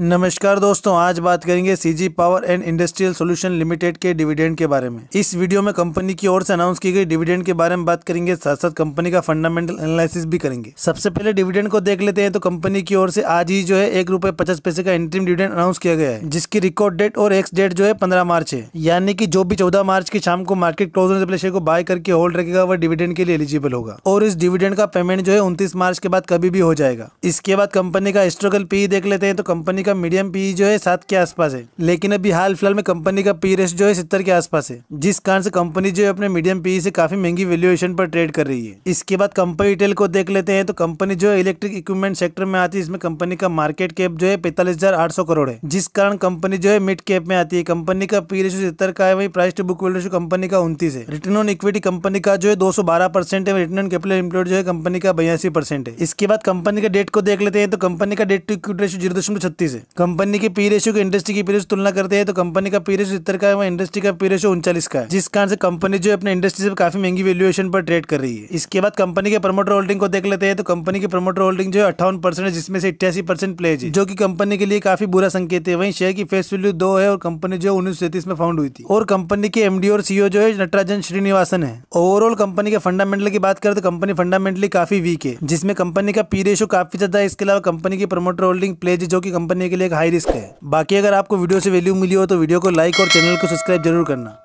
नमस्कार दोस्तों आज बात करेंगे CG power and industrial solution limited के डिविडेंड के बारे में इस वीडियो में कंपनी की ओर से अनाउंस की गई डिविडेंड के बारे में बात करेंगे साथ साथ कंपनी का फंडामेंटल एनालिसिस भी करेंगे सबसे पहले डिविडेंड को देख लेते हैं तो कंपनी की ओर से आज ही जो है एक रुपए पचास पैसे का इंट्रीम डिविडेंड अनाउंस किया गया है जिसकी रिकॉर्ड डेट और एक्स डेट जो है पंद्रह मार्च है यानी की जो भी चौदह मार्च की शाम को मार्केट क्लोज होने से पहले शेयर को बाय करके होल्ड रखेगा वह डिविडेंड के लिए एलिजिबल होगा और इस डिविडेंड का पेमेंट जो है उन्तीस मार्च के बाद कभी भी हो जाएगा इसके बाद कंपनी का स्ट्रगल पी देख लेते हैं तो कंपनी का मीडियम पी जो है सात के आसपास है लेकिन अभी हाल फिलहाल में कंपनी का पी रेस्ट जो है सत्तर के आसपास है जिस कारण से कंपनी जो है अपने मीडियम पी से काफी महंगी वैल्यूएशन पर ट्रेड कर रही है इसके बाद कंपनी रिटेल को देख लेते हैं तो कंपनी जो इलेक्ट्रिक इक्विपमेंट सेक्टर में आती है इसमें कंपनी का मार्केट कैप जो है पैंतालीस हजार आठ सौ करोड़ है जिस कारण कंपनी जो है मिड कैप में आती है कंपनी का पी रेशो सत्तर का है वही price to book value company का उन्तीस है रिटर्न ऑन इक्विटी कंपनी का जो है दो सौ बारह परसेंट है रिटर्न ऑन कैपिटल एम्प्लॉयड जो है कंपनी का बयासी परसेंट है इसके बाद कंपनी का डेट को देख लेते हैं तो कंपनी का debt to equity ratio zero दशमलव छत्तीस से कंपनी के पी रेशो की इंडस्ट्री की पी तुलना करते हैं तो कंपनी का पी रेशो सत्तर का है इंडस्ट्री का पी रेशो उनचालीस का है जिस कारण से कंपनी जो अपने इंडस्ट्री से काफी महंगी वैल्यूएशन पर ट्रेड कर रही है इसके बाद कंपनी के प्रमोटर होल्डिंग को देख लेते हैं तो कंपनी की प्रमोटर होल्डिंग जो है अट्ठावन परसेंट है जिसमें से इट्ठासी परसेंट प्लेज है जो की कंपनी के लिए काफी बुरा संकेत है वहीं शेयर की फेस वैल्यू दो है और कंपनी जो है उन्नीस में फाउंड हुई थी और कंपनी के एमडी और सीओ e जो है नटराजन श्रीनिवासन है ओवरऑल कंपनी के फंडामेंटल की बात करें तो कंपनी फंडामेंटली काफी वीक है जिसमें कंपनी का पी रेशो काफी ज्यादा है इसके अलावा कंपनी की प्रमोटर होल्डिंग प्लेज जो की कंपनी के लिए एक हाई रिस्क है बाकी अगर आपको वीडियो से वैल्यू मिली हो तो वीडियो को लाइक और चैनल को सब्सक्राइब जरूर करना